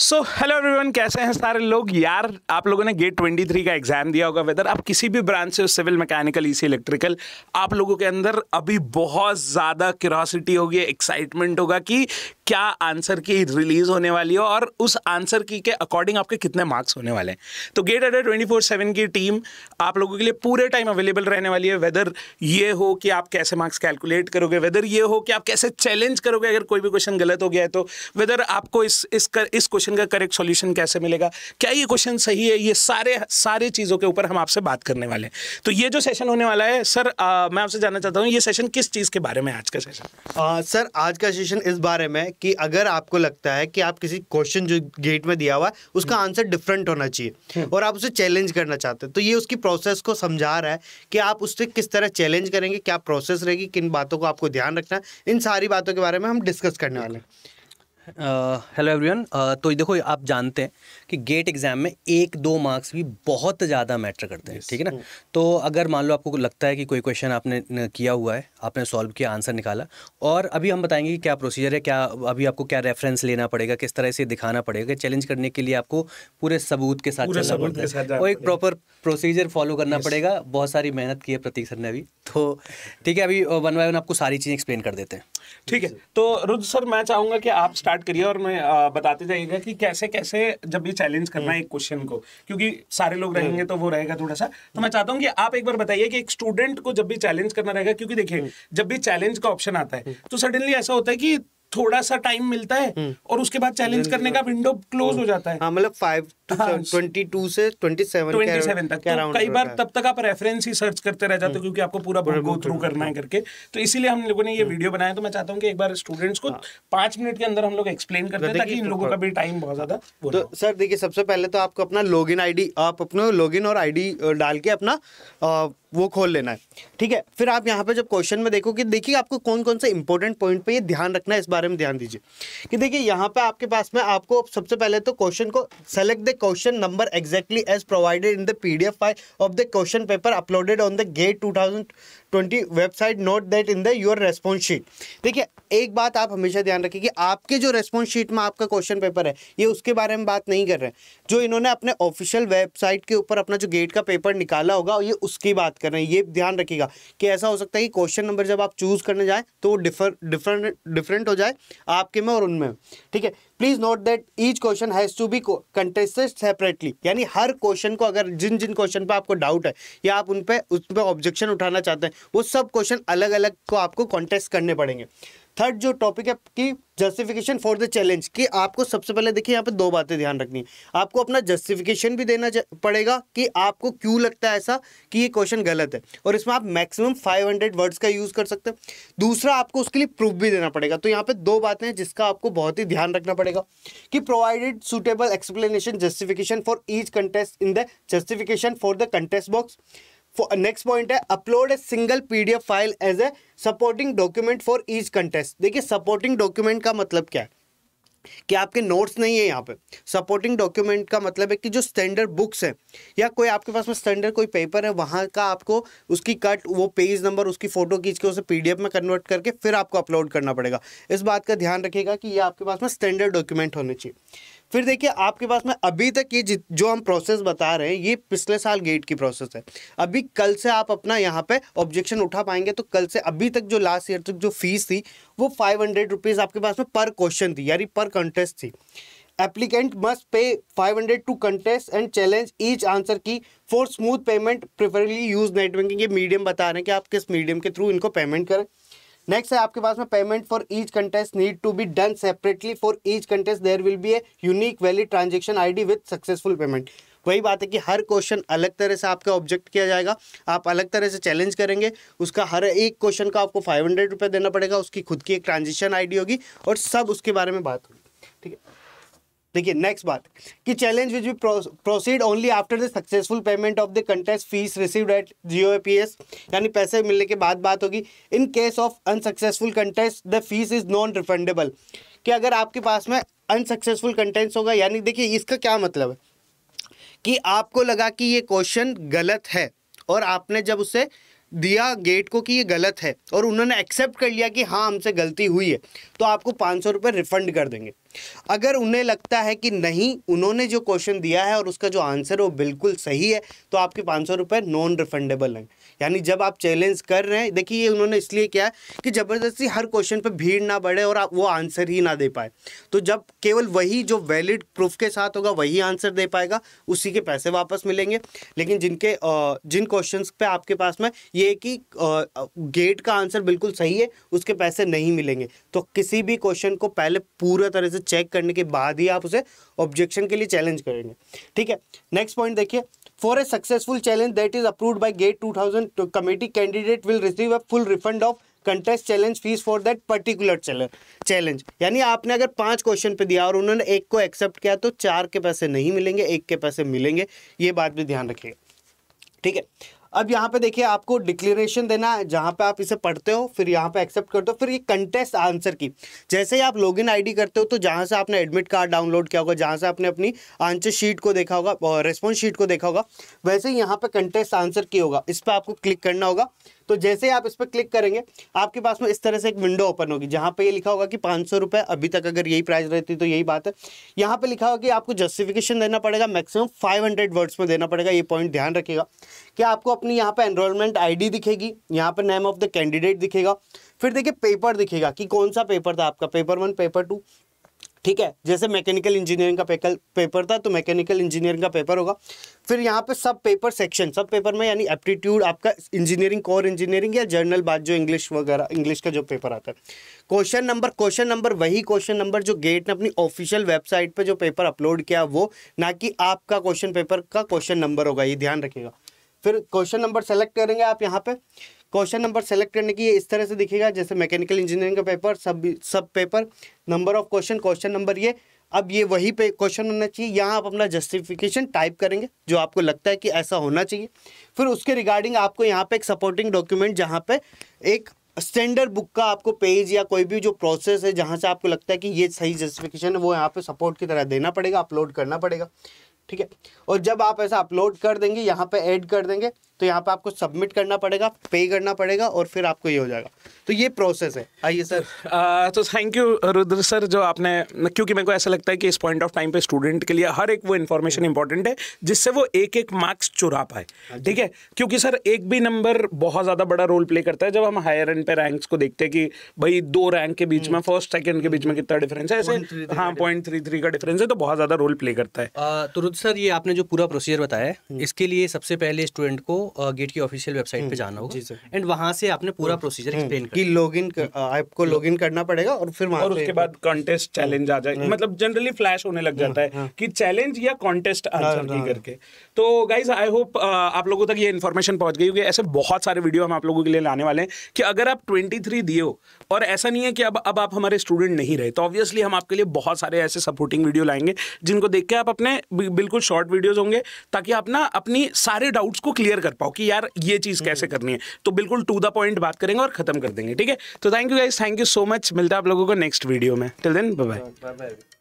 So hello everyone कैसे हैं सारे लोग यार आप लोगों ने गेट ट्वेंटी थ्री का एग्जाम दिया होगा वेदर आप किसी भी ब्रांच से सिविल मैकेनिकल सी इलेक्ट्रिकल आप लोगों के अंदर अभी बहुत ज़्यादा क्यूरोसिटी होगी एक्साइटमेंट होगा कि क्या आंसर की रिलीज होने वाली हो और उस आंसर की के अकॉर्डिंग आपके कितने मार्क्स होने वाले हैं तो गेट अडर ट्वेंटी फोर सेवन की टीम आप लोगों के लिए पूरे टाइम अवेलेबल रहने वाली है वेदर ये हो कि आप कैसे मार्क्स कैलकुलेट करोगे वेदर ये हो कि आप कैसे चैलेंज करोगे अगर कोई भी क्वेश्चन गलत हो गया है तो वेदर आपको इस इस कर, इस क्वेश्चन का करेक्ट सोल्यूशन कैसे मिलेगा क्या ये क्वेश्चन सही है ये सारे सारे चीज़ों के ऊपर हम आपसे बात करने वाले हैं तो ये जो सेशन होने वाला है सर आ, मैं आपसे जानना चाहता हूँ ये सेशन किस चीज़ के बारे में आज का सेशन सर आज का सेशन इस बारे में कि अगर आपको लगता है कि आप किसी क्वेश्चन जो गेट में दिया हुआ है उसका आंसर हम्म। डिफरेंट होना चाहिए हम्म। और आप उसे चैलेंज करना चाहते हैं तो ये उसकी प्रोसेस को समझा रहा है कि आप उससे किस तरह चैलेंज करेंगे क्या प्रोसेस रहेगी किन बातों को आपको ध्यान रखना है इन सारी बातों के बारे में हम डिस्कस करने वाले हैं हेलो एवरीवन तो देखो आप जानते हैं कि गेट एग्ज़ाम में एक दो मार्क्स भी बहुत ज़्यादा मैटर करते हैं ठीक है ना तो अगर मान लो आपको लगता है कि कोई क्वेश्चन आपने किया हुआ है आपने सॉल्व किया आंसर निकाला और अभी हम बताएंगे कि क्या प्रोसीजर है क्या अभी आपको क्या रेफरेंस लेना पड़ेगा किस तरह से दिखाना पड़ेगा चैलेंज करने के लिए आपको पूरे सबूत के साथ चलना पड़ता है और एक प्रॉपर प्रोसीजर फॉलो करना पड़ेगा बहुत सारी मेहनत की है प्रतीक सर ने अभी तो ठीक है अभी वन बाय वन आपको सारी चीज़ें एक्सप्लेन कर देते हैं ठीक है तो रुद्र सर मैं चाहूँगा कि आप स्टार्ट स्टार्ट करिए और मैं बताते जाइएगा कि कैसे कैसे जब भी चैलेंज करना है एक क्वेश्चन को क्योंकि सारे लोग रहेंगे तो वो रहेगा थोड़ा सा तो मैं चाहता हूँ कि आप एक बार बताइए कि एक स्टूडेंट को जब भी चैलेंज करना रहेगा क्योंकि देखिए हम्म। जब भी चैलेंज का ऑप्शन आता है तो सडनली ऐसा होता है कि थोड़ा सा टाइम मिलता है हम्म। और उसके बाद चैलेंज करने का विंडो uh, क्लोज हो हम्म। जाता है हाँ, मतलब हाँ। से तक तो कई बार तब तक आप रेफरेंस ही सर्च करते रह जाते हम्म। क्योंकि आपको पूरा बुक गो थ्रू करना है करके तो इसीलिए हम लोगों ने ये वीडियो बनाया तो मैं चाहता हूँ कि एक बार स्टूडेंट्स को हाँ। पांच मिनट के अंदर हम लोग एक्सप्लेन करते तो हैं ताकि इन लोगों का भी टाइम बहुत ज्यादा तो सर देखिए सबसे पहले तो आपको अपना लॉगिन आईडी आप अपना लॉगिन और आईडी डाल के अपना वो खोल लेना है ठीक है फिर आप यहाँ पे जब क्वेश्चन में देखो कि देखिए आपको कौन कौन से इंपॉर्टेंट पॉइंट पे ये ध्यान रखना है इस बारे में ध्यान दीजिए कि देखिए यहाँ पे आपके पास में आपको सबसे पहले तो क्वेश्चन को select the question number exactly as provided in the P file of the question paper uploaded on the GATE two twenty website note that in the your response sheet देखिए एक बात आप हमेशा ध्यान रखिए कि आपके जो रेस्पॉन्स शीट में आपका क्वेश्चन पेपर है ये उसके बारे में बात नहीं कर रहे हैं जो इन्होंने अपने ऑफिशियल वेबसाइट के ऊपर अपना जो गेट का पेपर निकाला होगा ये उसकी बात बात कर रहे हैं ये ध्यान रखिएगा कि ऐसा हो सकता है कि क्वेश्चन नंबर जब आप चूज करने जाए तो वो डिफर डिफरेंट डिफरेंट हो जाए आपके में और उनमें ठीक है please note that each question has to be contested separately यानी हर क्वेश्चन को अगर जिन जिन क्वेश्चन पे आपको डाउट है या आप उन पे उस पर ऑब्जेक्शन उठाना चाहते हैं वो सब क्वेश्चन अलग अलग को आपको कॉन्टेस्ट करने पड़ेंगे थर्ड जो टॉपिक है कि जस्टिफिकेशन फॉर द चैलेंज कि आपको सबसे पहले देखिए यहाँ पे दो बातें ध्यान रखनी है आपको अपना जस्टिफिकेशन भी देना पड़ेगा कि आपको क्यों लगता है ऐसा कि ये क्वेश्चन गलत है और इसमें आप मैक्सिमम 500 वर्ड्स का यूज़ कर सकते हैं दूसरा आपको उसके लिए प्रूफ भी देना पड़ेगा तो यहाँ पे दो बातें हैं जिसका आपको बहुत ही ध्यान रखना पड़ेगा पड़ेगा कि provided suitable explanation justification for each contest in the justification for the contest box next point है upload a single PDF file as a supporting document for each contest देखिए सपोर्टिंग डॉक्यूमेंट का मतलब क्या है कि आपके नोट्स नहीं है यहाँ पे सपोर्टिंग डॉक्यूमेंट का मतलब है कि जो स्टैंडर्ड बुक्स है या कोई आपके पास में स्टैंडर्ड कोई पेपर है वहाँ का आपको उसकी कट वो पेज नंबर उसकी फ़ोटो खींच के उसे पीडीएफ में कन्वर्ट करके फिर आपको अपलोड करना पड़ेगा इस बात का ध्यान रखिएगा कि ये आपके पास में स्टैंडर्ड डॉक्यूमेंट होने चाहिए फिर देखिए आपके पास में अभी तक ये जो हम प्रोसेस बता रहे हैं ये पिछले साल गेट की प्रोसेस है अभी कल से आप अपना यहाँ पे ऑब्जेक्शन उठा पाएंगे तो कल से अभी तक जो लास्ट ईयर तक जो फीस थी वो फाइव हंड्रेड रुपीज़ आपके पास में पर क्वेश्चन थी यानी per contest the applicant must pay five hundred to contest and challenge each answer key for smooth payment preferably use banking ये मीडियम बता रहे हैं कि आप किस मीडियम के थ्रू इनको पेमेंट करें नेक्स्ट है आपके पास में payment for each contest need to be done separately for each contest there will be a unique valid transaction ID with successful payment वही बात है कि हर क्वेश्चन अलग तरह से आपका ऑब्जेक्ट किया जाएगा आप अलग तरह से चैलेंज करेंगे उसका हर एक क्वेश्चन का आपको फाइव हंड्रेड रुपये देना पड़ेगा उसकी खुद की एक ट्रांजेक्शन आईडी होगी और सब उसके बारे में बात होगी ठीक है देखिए नेक्स्ट बात कि challenge which be proceed only after the successful payment of the contest fees received at Jio यानी पैसे मिलने के बाद बात होगी in case of unsuccessful contest the fees is non refundable कि अगर आपके पास में अनसक्सेसफुल कंटेंट्स होगा यानी देखिए इसका क्या मतलब है कि आपको लगा कि ये क्वेश्चन गलत है और आपने जब उसे दिया गेट को कि ये गलत है और उन्होंने एक्सेप्ट कर लिया कि हाँ हमसे गलती हुई है तो आपको पाँच सौ रिफंड कर देंगे अगर उन्हें लगता है कि नहीं उन्होंने जो क्वेश्चन दिया है और उसका जो आंसर है वो बिल्कुल सही है तो आपके पाँच सौ रुपये नॉन रिफंडेबल हैं यानी जब आप चैलेंज कर रहे हैं देखिए ये उन्होंने इसलिए किया कि ज़बरदस्ती हर क्वेश्चन पर भीड़ ना बढ़े और आप वो आंसर ही ना दे पाए तो जब केवल वही जो वैलिड प्रूफ के साथ होगा वही आंसर दे पाएगा उसी के पैसे वापस मिलेंगे लेकिन जिनके जिन क्वेश्चन पर आपके पास में ये कि गेट का आंसर बिल्कुल सही है उसके पैसे नहीं मिलेंगे तो किसी भी क्वेश्चन को पहले पूरा तरह से चेक करने के बाद ही आप उसे ऑब्जेक्शन के लिए चैलेंज करेंगे ठीक है नेक्स्ट पॉइंट देखिए for a successful challenge that is approve by GATE two thousand committee candidate will receive a full refund of contest challenge fees for that particular challenge यानी आपने अगर पांच क्वेश्चन पे दिया और उन्होंने एक को एक्सेप्ट किया तो चार के पैसे नहीं मिलेंगे एक के पैसे मिलेंगे ये बात भी ध्यान रखिएगा ठीक है अब यहाँ पे देखिए आपको डिक्लेरेशन देना है जहाँ पे आप इसे पढ़ते हो फिर यहाँ पे एक्सेप्ट करते हो फिर ये कंटेस्ट आंसर की जैसे ही आप लॉगिन आईडी करते हो तो जहाँ से आपने एडमिट कार्ड डाउनलोड किया होगा जहाँ से आपने अपनी आंसर शीट को देखा होगा रेस्पॉन्स शीट को देखा होगा वैसे ही यहाँ पर कंटेस्ट आंसर की होगा इस पर आपको क्लिक करना होगा तो जैसे आप इस पर क्लिक करेंगे आपके पास में इस तरह से एक विंडो ओपन होगी जहां पे ये लिखा होगा कि पांच सौ रुपए अभी तक अगर यही प्राइस रहती तो यही बात है यहाँ पे लिखा होगा कि आपको जस्टिफिकेशन देना पड़ेगा मैक्सिमम फाइव हंड्रेड वर्ड्स में देना पड़ेगा ये पॉइंट ध्यान रखेगा कि आपको अपनी यहाँ पे एनरोलमेंट आई दिखेगी यहाँ पे नेम ऑफ द कैंडिडेट दिखेगा फिर देखिए पेपर दिखेगा कि कौन सा पेपर था आपका पेपर वन पेपर टू ठीक है जैसे मैकेनिकल इंजीनियरिंग का पेपर था तो मैकेनिकल इंजीनियरिंग का पेपर होगा फिर यहाँ पे सब पेपर सेक्शन सब पेपर में यानी एप्टीट्यूड आपका इंजीनियरिंग कोर इंजीनियरिंग या जर्नल बात जो इंग्लिश वगैरह इंग्लिश का जो पेपर आता है क्वेश्चन नंबर क्वेश्चन नंबर वही क्वेश्चन नंबर जो गेट ने अपनी ऑफिशियल वेबसाइट पर जो पेपर अपलोड किया वो ना कि आपका क्वेश्चन पेपर का क्वेश्चन नंबर होगा ये ध्यान रखिएगा फिर क्वेश्चन नंबर सेलेक्ट करेंगे आप यहाँ पे क्वेश्चन नंबर सेलेक्ट करने की इस तरह से दिखेगा जैसे मैकेनिकल इंजीनियरिंग का पेपर सब सब paper number of question question number ये अब ये वही पे क्वेश्चन होना चाहिए यहाँ आप अपना जस्टिफिकेशन टाइप करेंगे जो आपको लगता है कि ऐसा होना चाहिए फिर उसके रिगार्डिंग आपको यहाँ पे एक सपोर्टिंग डॉक्यूमेंट जहाँ पे एक स्टैंडर्ड बुक का आपको पेज या कोई भी जो प्रोसेस है जहाँ से आपको लगता है कि ये सही जस्टिफिकेशन है वो यहाँ पर सपोर्ट की तरह देना पड़ेगा अपलोड करना पड़ेगा ठीक है और जब आप ऐसा अपलोड कर देंगे यहाँ पर ऐड कर देंगे तो यहाँ पे आपको सबमिट करना पड़ेगा पे करना पड़ेगा और फिर आपको ये हो जाएगा तो ये प्रोसेस है आइए सर तो थैंक यू रुद्र सर जो आपने क्योंकि मेरे को ऐसा लगता है कि इस पॉइंट ऑफ टाइम पे स्टूडेंट के लिए हर एक वो इन्फॉर्मेशन हम्म। इंपॉर्टेंट है जिससे वो एक एक मार्क्स चुरा पाए हाँ ठीक है क्योंकि सर एक भी नंबर बहुत ज़्यादा बड़ा रोल प्ले करता है जब हम हायर एंड पे रैंक्स को देखते हैं कि भाई दो रैंक के बीच में फर्स्ट हम्म। सेकेंड के बीच में कितना डिफरेंस है ऐसे हाँ पॉइंट थ्री थ्री का डिफरेंस है तो बहुत ज़्यादा रोल प्ले करता है तो रुद्र सर ये आपने जो पूरा प्रोसीजर बताया हम्म। इसके लिए सबसे पहले स्टूडेंट को गेट की ऑफिशियल वेबसाइट पे हम्म, जाना होगा एंड वहां से आपने पूरा प्रोसीजर हम्म, एक्सप्लेन हम्म, कि लॉग इन आपको लॉग इन करना पड़ेगा और फिर और उसके बाद कॉन्टेस्ट चैलेंज आ जाए मतलब जनरली फ्लैश होने लग जाता है कि चैलेंज या कॉन्टेस्ट आंसर हाँ, की हाँ। करके तो गाइज आई होप आप लोगों तक ये इन्फॉर्मेशन पहुंच गई होगी ऐसे बहुत सारे वीडियो हम आप लोगों के लिए लाने वाले हैं कि अगर आप ट्वेंटी थ्री दिए हो और ऐसा नहीं है कि अब अब आप हमारे स्टूडेंट नहीं रहे तो ऑब्वियसली हम आपके लिए बहुत सारे ऐसे सपोर्टिंग वीडियो लाएंगे जिनको देख के आप अपने बिल्कुल शॉर्ट वीडियोज होंगे ताकि आप ना अपनी सारे डाउट्स को क्लियर कर पाओ कि यार ये चीज़ कैसे हम्म। करनी है तो बिल्कुल टू द पॉइंट बात करेंगे और खत्म कर देंगे ठीक है तो thank you guys thank you so much मिलता है आप लोगों को नेक्स्ट वीडियो में टिल देन बाय बाय